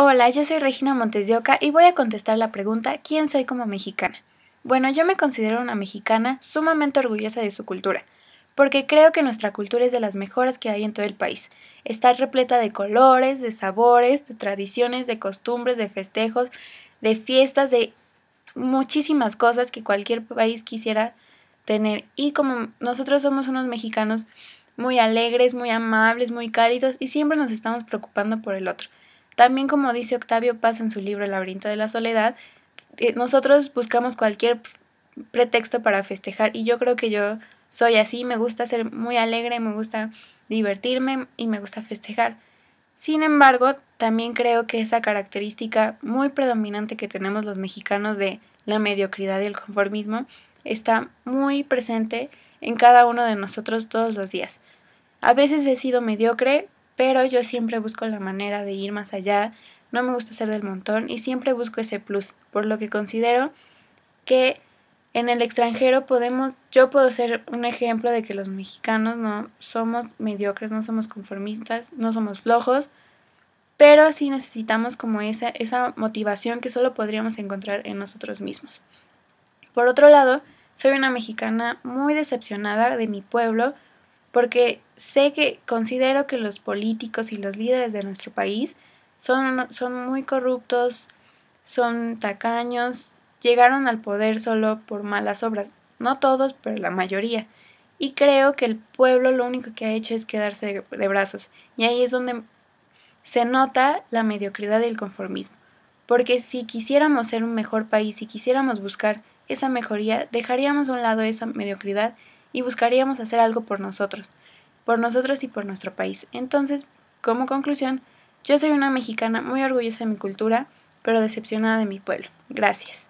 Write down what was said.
Hola, yo soy Regina Montes de Oca y voy a contestar la pregunta ¿Quién soy como mexicana? Bueno, yo me considero una mexicana sumamente orgullosa de su cultura, porque creo que nuestra cultura es de las mejores que hay en todo el país. Está repleta de colores, de sabores, de tradiciones, de costumbres, de festejos, de fiestas, de muchísimas cosas que cualquier país quisiera tener. Y como nosotros somos unos mexicanos muy alegres, muy amables, muy cálidos y siempre nos estamos preocupando por el otro. También como dice Octavio Paz en su libro El laberinto de la soledad, eh, nosotros buscamos cualquier pretexto para festejar y yo creo que yo soy así, me gusta ser muy alegre, me gusta divertirme y me gusta festejar. Sin embargo, también creo que esa característica muy predominante que tenemos los mexicanos de la mediocridad y el conformismo está muy presente en cada uno de nosotros todos los días. A veces he sido mediocre, pero yo siempre busco la manera de ir más allá, no me gusta ser del montón y siempre busco ese plus, por lo que considero que en el extranjero podemos, yo puedo ser un ejemplo de que los mexicanos no somos mediocres, no somos conformistas, no somos flojos, pero sí necesitamos como esa, esa motivación que solo podríamos encontrar en nosotros mismos. Por otro lado, soy una mexicana muy decepcionada de mi pueblo, porque sé que considero que los políticos y los líderes de nuestro país son, son muy corruptos, son tacaños, llegaron al poder solo por malas obras, no todos, pero la mayoría. Y creo que el pueblo lo único que ha hecho es quedarse de, de brazos. Y ahí es donde se nota la mediocridad y el conformismo. Porque si quisiéramos ser un mejor país, si quisiéramos buscar esa mejoría, dejaríamos a un lado esa mediocridad y buscaríamos hacer algo por nosotros, por nosotros y por nuestro país. Entonces, como conclusión, yo soy una mexicana muy orgullosa de mi cultura, pero decepcionada de mi pueblo. Gracias.